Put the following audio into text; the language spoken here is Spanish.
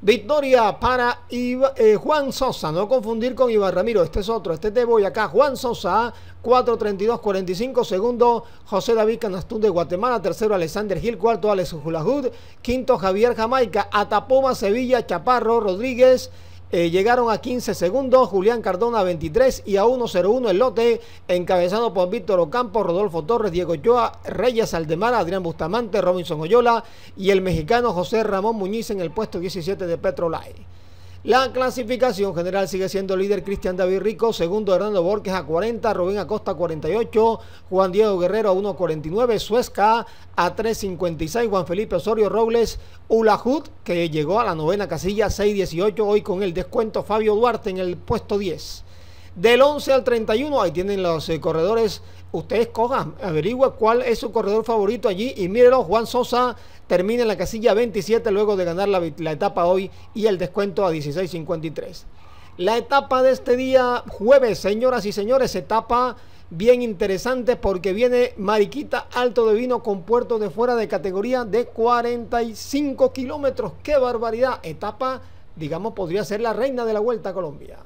Victoria para eh, Juan Sosa, no confundir con Iván Ramiro, este es otro, este te voy acá, Juan Sosa, 432-45, segundo José David Canastún de Guatemala, tercero Alexander Gil, cuarto Alex Julajud, quinto Javier Jamaica, Atapoma, Sevilla, Chaparro, Rodríguez, eh, llegaron a 15 segundos, Julián Cardona 23 y a 1-0-1 el lote, encabezado por Víctor Ocampo, Rodolfo Torres, Diego Ochoa, Reyes Aldemar, Adrián Bustamante, Robinson Oyola y el mexicano José Ramón Muñiz en el puesto 17 de Petrolay. La clasificación general sigue siendo líder Cristian David Rico, segundo Hernando Borges a 40, Rubén Acosta a 48, Juan Diego Guerrero a 1.49, Suezca a 3.56, Juan Felipe Osorio Robles, Ulajut, que llegó a la novena casilla 6.18, hoy con el descuento Fabio Duarte en el puesto 10. Del 11 al 31, ahí tienen los eh, corredores Ustedes cojan, averigua cuál es su corredor favorito allí y mírenlo, Juan Sosa termina en la casilla 27 luego de ganar la, la etapa hoy y el descuento a 16.53. La etapa de este día jueves, señoras y señores, etapa bien interesante porque viene Mariquita Alto de Vino con puerto de fuera de categoría de 45 kilómetros. ¡Qué barbaridad! Etapa, digamos, podría ser la reina de la Vuelta a Colombia.